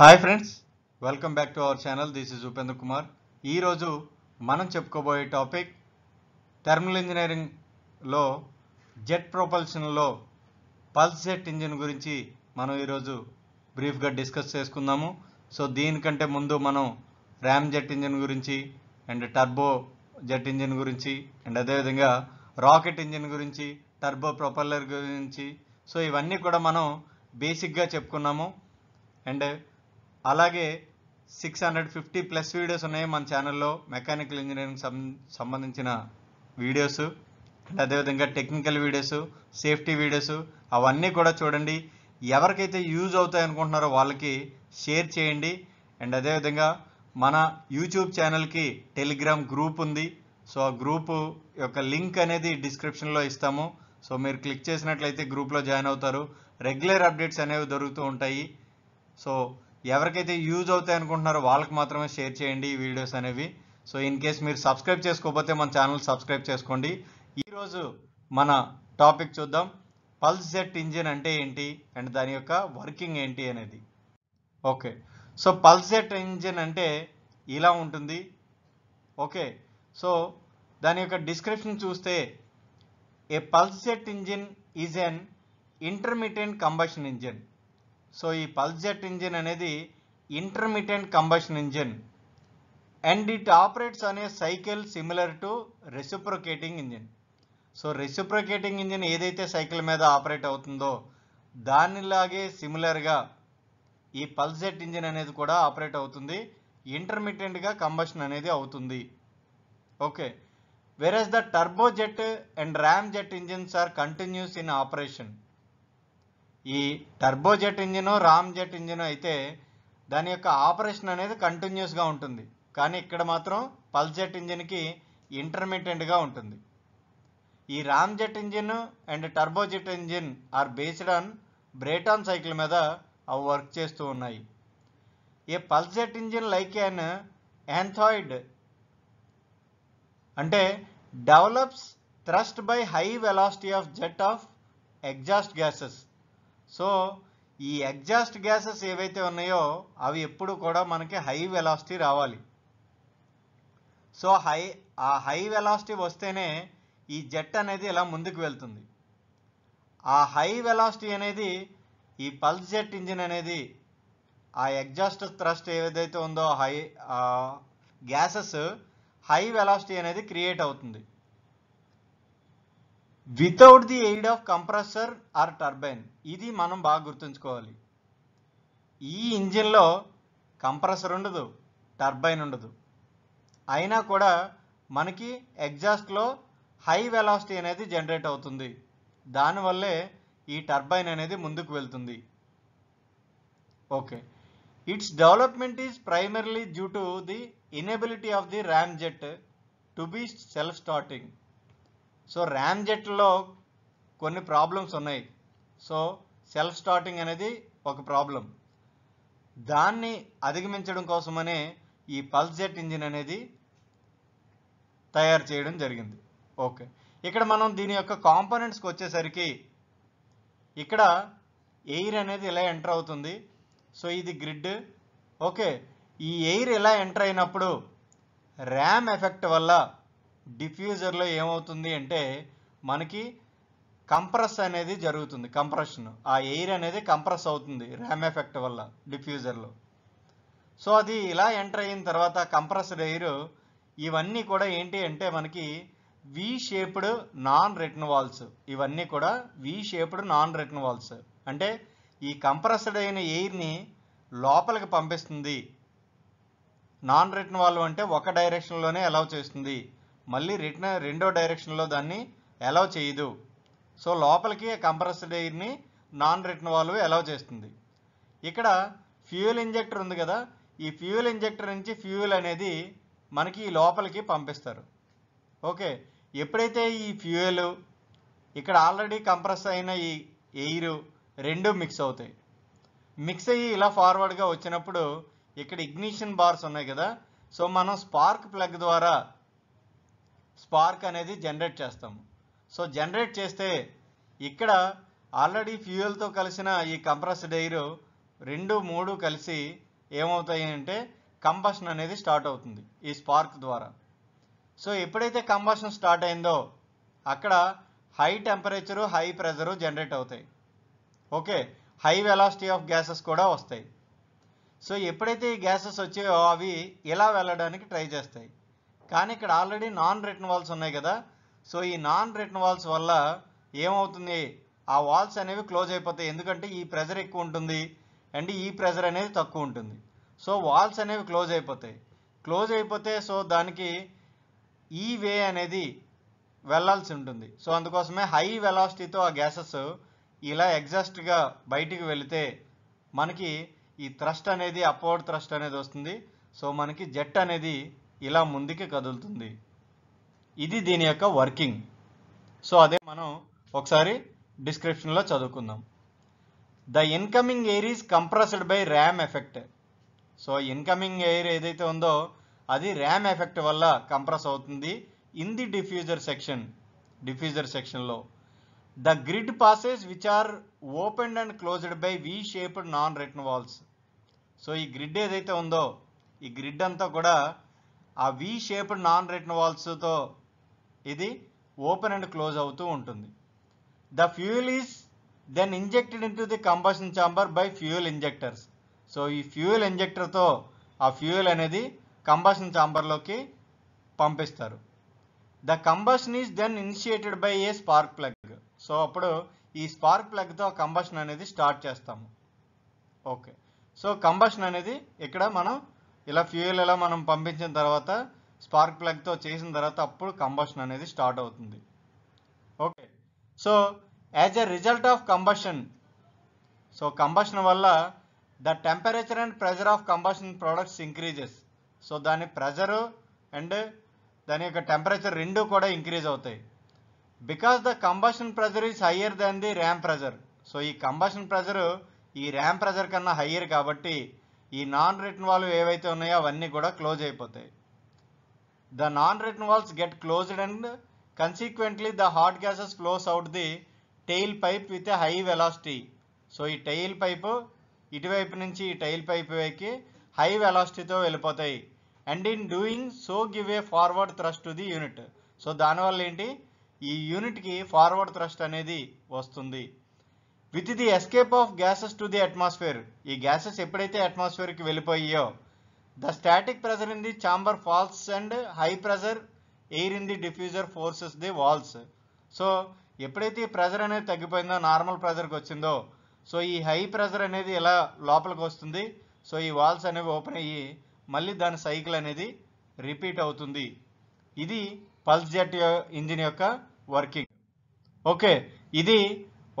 hi friends welcome back to our channel this is Upendra Kumar ఈరోజు మనం చెప్పుకోబోయే టాపిక్ థర్మల్ ఇంజనీరింగ్లో జెట్ ప్రొపల్షన్లో పల్స్ జెట్ ఇంజిన్ గురించి మనం ఈరోజు బ్రీఫ్గా డిస్కస్ చేసుకుందాము సో దీనికంటే ముందు మనం ర్యామ్ జెట్ ఇంజిన్ గురించి అండ్ టర్బో జెట్ ఇంజిన్ గురించి అండ్ అదేవిధంగా రాకెట్ ఇంజిన్ గురించి టర్బో ప్రొపల్లర్ గురించి సో ఇవన్నీ కూడా మనం బేసిక్గా చెప్పుకున్నాము అండ్ అలాగే six hundred fifty plus videos ఉన్నాయి మన ఛానల్లో మెకానికల్ ఇంజనీరింగ్ సంబంధించిన వీడియోస్ అండ్ అదేవిధంగా టెక్నికల్ వీడియోస్ సేఫ్టీ వీడియోస్ అవన్నీ కూడా చూడండి ఎవరికైతే యూజ్ అవుతాయి అనుకుంటున్నారో వాళ్ళకి షేర్ చేయండి అండ్ అదేవిధంగా మన యూట్యూబ్ ఛానల్కి టెలిగ్రామ్ గ్రూప్ ఉంది సో ఆ గ్రూప్ యొక్క లింక్ అనేది డిస్క్రిప్షన్లో ఇస్తాము సో మీరు క్లిక్ చేసినట్లయితే గ్రూప్లో జాయిన్ అవుతారు రెగ్యులర్ అప్డేట్స్ అనేవి దొరుకుతూ ఉంటాయి సో ఎవరికైతే యూజ్ అవుతాయి అనుకుంటున్నారో వాళ్ళకి మాత్రమే షేర్ చేయండి ఈ వీడియోస్ అనేవి సో ఇన్ కేస్ మీరు సబ్స్క్రైబ్ చేసుకోకపోతే మన ఛానల్ సబ్స్క్రైబ్ చేసుకోండి ఈరోజు మన టాపిక్ చూద్దాం పల్స్ జెట్ ఇంజిన్ అంటే ఏంటి అండ్ దాని యొక్క వర్కింగ్ ఏంటి అనేది okay so pulse jet engine అంటే ఇలా ఉంటుంది ఓకే సో దాని యొక్క డిస్క్రిప్షన్ చూస్తే a pulse jet engine is an intermediate combustion engine so ఈ పల్స్ జెట్ ఇంజిన్ అనేది intermediate combustion engine and it operates on a cycle similar to reciprocating engine so reciprocating engine ఏదైతే cycle మీద operate అవుతుందో దానిలాగే సిమిలర్గా ఈ jet engine అనేది కూడా ఆపరేట్ అవుతుంది ఇంటర్మీడియట్గా కంబషన్ అనేది అవుతుంది okay whereas the turbo jet and ram jet engines are continuous in operation ఈ turbojet engine ram jet engine అయితే దాని యొక్క ఆపరేషన్ అనేది కంటిన్యూస్గా ఉంటుంది కానీ ఇక్కడ మాత్రం పల్స్ జెట్ ఇంజిన్కి ఇంటర్మీడియంట్గా ఉంటుంది ఈ ram jet engine and turbojet engine are based on Brayton cycle మీద అవి వర్క్ చేస్తూ ఉన్నాయి a pulse jet engine like an యాన్థాయిడ్ అంటే develops thrust by high velocity of jet of exhaust gases so ఈ ఎగ్జాస్ట్ గ్యాసెస్ ఏవైతే ఉన్నాయో అవి ఎప్పుడు కూడా మనకి హై వెలాసిటీ రావాలి సో హై ఆ హై వెలాసిటీ వస్తేనే ఈ జెట్ అనేది ఇలా ముందుకు వెళ్తుంది ఆ హై వెలాసిటీ అనేది ఈ పల్స్ జెట్ ఇంజిన్ అనేది ఆ ఎగ్జాస్ట్ థ్రస్ట్ ఏదైతే ఉందో హై గ్యాసెస్ హై వెలాసిటీ అనేది క్రియేట్ అవుతుంది without the aid of compressor or turbine ఇది మనం బాగా గుర్తుంచుకోవాలి ఈ ఇంజిన్లో కంప్రెసర్ ఉండదు టర్బైన్ ఉండదు అయినా కూడా మనకి ఎగ్జాస్ట్లో హై వెలాసిటీ అనేది జనరేట్ అవుతుంది దానివల్లే ఈ టర్బైన్ అనేది ముందుకు వెళ్తుంది okay its development is primarily due to the inability of the ram jet to be self starting so ram జెట్లో కొన్ని ప్రాబ్లమ్స్ ఉన్నాయి సో సెల్ఫ్ స్టార్టింగ్ అనేది ఒక ప్రాబ్లం దాన్ని అధిగమించడం కోసమనే ఈ పల్స్ జెట్ ఇంజిన్ అనేది తయారు చేయడం జరిగింది ఓకే ఇక్కడ మనం దీని యొక్క కాంపోనెంట్స్కి వచ్చేసరికి ఇక్కడ ఎయిర్ అనేది ఇలా ఎంటర్ అవుతుంది సో ఇది గ్రిడ్ ఓకే ఈ ఎయిర్ ఇలా ఎంటర్ అయినప్పుడు ర్యామ్ ఎఫెక్ట్ వల్ల డిఫ్యూజర్లో ఏమవుతుంది అంటే మనకి కంప్రెస్ అనేది జరుగుతుంది కంప్రెషన్ ఆ ఎయిర్ అనేది కంప్రెస్ అవుతుంది ర్యామ్ ఎఫెక్ట్ వల్ల డిఫ్యూజర్లో సో అది ఇలా ఎంటర్ అయిన తర్వాత కంప్రెస్డ్ ఎయిర్ ఇవన్నీ కూడా ఏంటి అంటే మనకి V shaped non return valves ఇవన్నీ కూడా V shaped non return valves అంటే ఈ కంప్రెస్డ్ అయిన ఎయిర్ని లోపలికి పంపిస్తుంది నాన్ రిటర్న్ వాల్వ్ అంటే ఒక డైరెక్షన్లోనే అలౌ చేస్తుంది మళ్ళీ రిటర్న్ రెండో డైరెక్షన్లో దాన్ని అలౌ చేయదు సో లోపలికి కంప్రెస్డ్ ఎయిర్ని నాన్ రిటర్న్ వాల్వ్ అలౌ చేస్తుంది ఇక్కడ ఫ్యూయల్ ఇంజెక్టర్ ఉంది కదా ఈ ఫ్యూయల్ ఇంజెక్టర్ నుంచి ఫ్యూయల్ అనేది మనకి ఈ లోపలికి పంపిస్తారు ఓకే ఎప్పుడైతే ఈ ఫ్యూయల్ ఇక్కడ ఆల్రెడీ కంప్రెస్ అయిన ఈ ఎయిర్ రెండు మిక్స్ అవుతాయి మిక్స్ అయ్యి ఇలా ఫార్వర్డ్గా వచ్చినప్పుడు ఇక్కడ ఇగ్నిషన్ బార్స్ ఉన్నాయి కదా సో మనం స్పార్క్ ప్లగ్ ద్వారా స్పార్క్ అనేది జనరేట్ చేస్తాము సో జనరేట్ చేస్తే ఇక్కడ ఆల్రెడీ ఫ్యూయల్తో కలిసిన ఈ కంప్రెస్డ్ ఎయిర్ రెండు మూడు కలిసి ఏమవుతాయి అంటే కంబషన్ అనేది స్టార్ట్ అవుతుంది ఈ స్పార్క్ ద్వారా సో ఎప్పుడైతే కంబషన్ స్టార్ట్ అయిందో అక్కడ high temperature high pressure generate అవుతాయి okay high velocity of gases కూడా వస్తాయి సో ఎప్పుడైతే ఈ గ్యాసెస్ వచ్చాయో అవి ఇలా వెళ్ళడానికి ట్రై చేస్తాయి కానీ ఇక్కడ ఆల్రెడీ నాన్ రిటర్న్ వాల్స్ ఉన్నాయి కదా సో ఈ నాన్ రిటర్న్ వాల్స్ వల్ల ఏమవుతుంది ఆ వాల్స్ అనేవి క్లోజ్ అయిపోతాయి ఎందుకంటే ఈ ప్రెజర్ ఎక్కువ ఉంటుంది అండ్ ఈ ప్రెజర్ అనేది తక్కువ ఉంటుంది సో వాల్స్ అనేవి క్లోజ్ అయిపోతాయి క్లోజ్ అయిపోతే సో దానికి ఈ వే అనేది వెళ్లాల్సి ఉంటుంది సో అందుకోసమే హై వెలాసిటీతో ఆ గ్యాసెస్ ఇలా ఎగ్జాస్ట్గా బయటికి వెళితే మనకి ఈ థ్రస్ట్ అనేది అప్వర్డ్ థ్రస్ట్ అనేది వస్తుంది సో మనకి జెట్ అనేది ఇలా ముందుకి కదులుతుంది ఇది దీని యొక్క వర్కింగ్ సో అదే మనం ఒకసారి డిస్క్రిప్షన్లో చదువుకుందాం the incoming air is compressed by ram effect so incoming air ఏదైతే ఉందో అది ర్యామ్ ఎఫెక్ట్ వల్ల కంప్రెస్ అవుతుంది in the diffuser section diffuser సెక్షన్లో the grid passes which are opened and closed by V shaped non return valves so ఈ grid ఏదైతే ఉందో ఈ గ్రిడ్ అంతా కూడా ఆ వి షేప్డ్ నాన్ రిటర్న్ వాల్స్తో ఇది ఓపెన్ అండ్ క్లోజ్ అవుతూ ఉంటుంది the fuel is then injected in to the combustion chamber by fuel injectors so ఈ ఫ్యూయల్ ఇంజెక్టర్తో ఆ ఫ్యూయల్ అనేది కంబషన్ ఛాంబర్లోకి పంపిస్తారు the combustion is then initiated by a spark plug so అప్పుడు ఈ స్పార్క్ ప్లగ్తో కంబషన్ అనేది స్టార్ట్ చేస్తాము ఓకే సో కంబషన్ అనేది ఇక్కడ మనం ఇలా ఫ్యూయల్ ఎలా మనం పంపించిన తర్వాత స్పార్క్ ప్లగ్తో చేసిన తర్వాత అప్పుడు కంబషన్ అనేది స్టార్ట్ అవుతుంది okay so as a result of combustion so combustion వల్ల the temperature and pressure of combustion products increases so దాని ప్రెజరు అండ్ దాని యొక్క టెంపరేచర్ రెండు కూడా ఇంక్రీజ్ అవుతాయి because the combustion pressure is higher than the ram pressure so ఈ combustion pressure ఈ ram pressure కన్నా హయ్యర్ కాబట్టి ఈ నాన్ రిటర్న్ వాల్వ్ ఏవైతే ఉన్నాయో అవన్నీ కూడా క్లోజ్ అయిపోతాయి the non return valves get closed and consequently the hot gases flows out the tail pipe with high velocity so ఈ టైల్ పైపు ఇటువైపు నుంచి ఈ టైల్ పైప్ వైకి హై వెలాసిటీతో వెళ్ళిపోతాయి and in doing so give a forward thrust to the unit so దానివల్ల ఏంటి ఈ యూనిట్కి ఫార్వర్డ్ థ్రస్ట్ అనేది వస్తుంది with the escape of gases to the atmosphere ఈ గ్యాసెస్ ఎప్పుడైతే అట్మాస్ఫియర్కి వెళ్ళిపోయాయో the static pressure in the chamber falls and high pressure air in the diffuser forces the valves so ఎప్పుడైతే ఈ ప్రెజర్ అనేది తగ్గిపోయిందో నార్మల్ ప్రెజర్కి వచ్చిందో సో ఈ హై ప్రెజర్ అనేది ఇలా లోపలికి వస్తుంది సో ఈ వాల్స్ అనేవి ఓపెన్ అయ్యి మళ్ళీ దాని సైకిల్ అనేది రిపీట్ అవుతుంది ఇది పల్స్ జెట్ ఇంజిన్ యొక్క వర్కింగ్ ఓకే ఇది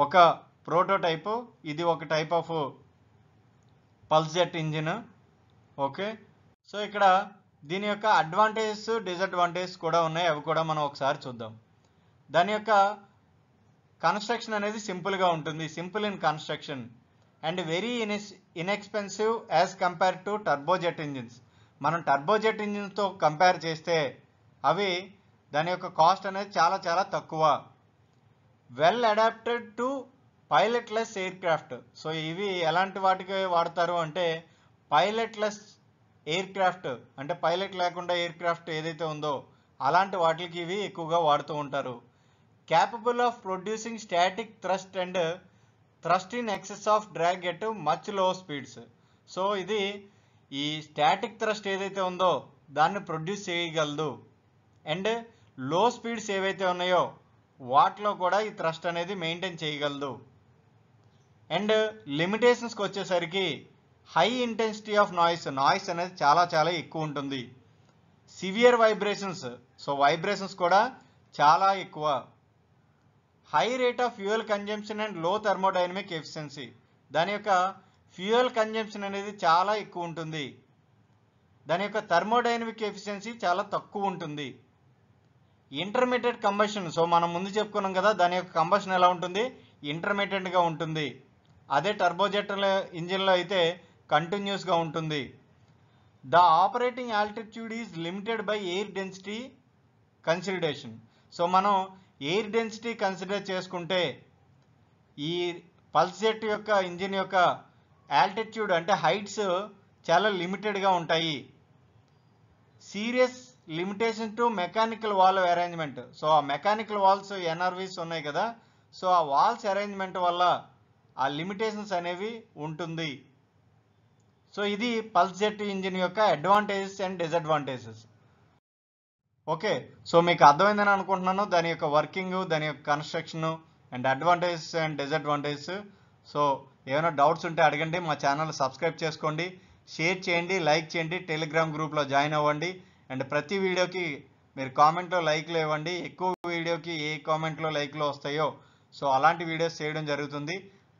ఒక ప్రోటోటైప్ ఇది ఒక type of pulse jet engine okay so ఇక్కడ దీని యొక్క అడ్వాంటేజెస్ డిసడ్వాంటేజెస్ కూడా ఉన్నాయి అవి కూడా మనం ఒకసారి చూద్దాం దాని యొక్క కన్స్ట్రక్షన్ అనేది సింపుల్గా ఉంటుంది simple in construction and very ఇన్ఎస్ inexpensive as compare to turbojet engines మనం టర్బోజెట్ ఇంజిన్స్తో కంపేర్ చేస్తే అవి దాని యొక్క కాస్ట్ అనేది చాలా చాలా తక్కువ well adapted to pilotless aircraft so ఇవి ఎలాంటి వాటికి వాడతారు అంటే పైలట్లెస్ ఎయిర్ క్రాఫ్ట్ అంటే పైలట్ లేకుండా ఎయిర్ క్రాఫ్ట్ ఏదైతే ఉందో అలాంటి వాటికి ఇవి ఎక్కువగా వాడుతూ ఉంటారు capable of producing static thrust and thrust in excess of drag at much లో స్పీడ్స్ సో ఇది ఈ స్టాటిక్ థ్రస్ట్ ఏదైతే ఉందో దాన్ని ప్రొడ్యూస్ చేయగలదు అండ్ లో స్పీడ్స్ ఏవైతే ఉన్నాయో వాటిలో కూడా ఈ థ్రస్ట్ అనేది మెయింటైన్ చేయగలదు అండ్ లిమిటేషన్స్కి వచ్చేసరికి high intensity of noise noise అనేది చాలా చాలా ఎక్కువ ఉంటుంది సివియర్ వైబ్రేషన్స్ సో వైబ్రేషన్స్ కూడా చాలా ఎక్కువ high rate of fuel consumption and low thermodynamic efficiency దాని యొక్క ఫ్యూయల్ కన్జంప్షన్ అనేది చాలా ఎక్కువ ఉంటుంది దాని యొక్క థర్మోడైనమిక్ ఎఫిషియన్సీ చాలా తక్కువ ఉంటుంది ఇంటర్మీడియట్ కంబషన్ సో మనం ముందు చెప్పుకున్నాం కదా దాని యొక్క కంబషన్ ఎలా ఉంటుంది ఇంటర్మీడియట్గా ఉంటుంది అదే టర్బోజెటర్ ఇంజిన్లో అయితే కంటిన్యూస్గా ఉంటుంది the operating altitude is limited by air density consideration so మనం ఎయిర్ డెన్సిటీ కన్సిడర్ చేసుకుంటే ఈ పల్సెట్ యొక్క ఇంజిన్ యొక్క ఆల్టిట్యూడ్ అంటే హైట్స్ చాలా లిమిటెడ్గా ఉంటాయి serious limitation to mechanical valve arrangement so ఆ మెకానికల్ వాల్స్ ఎన్ఆర్వీస్ ఉన్నాయి కదా సో ఆ వాల్స్ అరేంజ్మెంట్ వల్ల ఆ లిమిటేషన్స్ అనేవి ఉంటుంది సో ఇది పల్స్ జెట్ ఇంజిన్ యొక్క advantages and disadvantages okay so మీకు అర్థమైందని అనుకుంటున్నాను దాని యొక్క వర్కింగ్ దాని యొక్క construction and advantages and disadvantages so ఏమైనా డౌట్స్ ఉంటే అడగండి మా ఛానల్ సబ్స్క్రైబ్ చేసుకోండి షేర్ చేయండి లైక్ చేయండి టెలిగ్రామ్ గ్రూప్లో జాయిన్ అవ్వండి అండ్ ప్రతి వీడియోకి మీరు కామెంట్లో లైక్లు ఇవ్వండి ఎక్కువ వీడియోకి ఏ కామెంట్లో లైక్లు వస్తాయో సో అలాంటి వీడియోస్ చేయడం జరుగుతుంది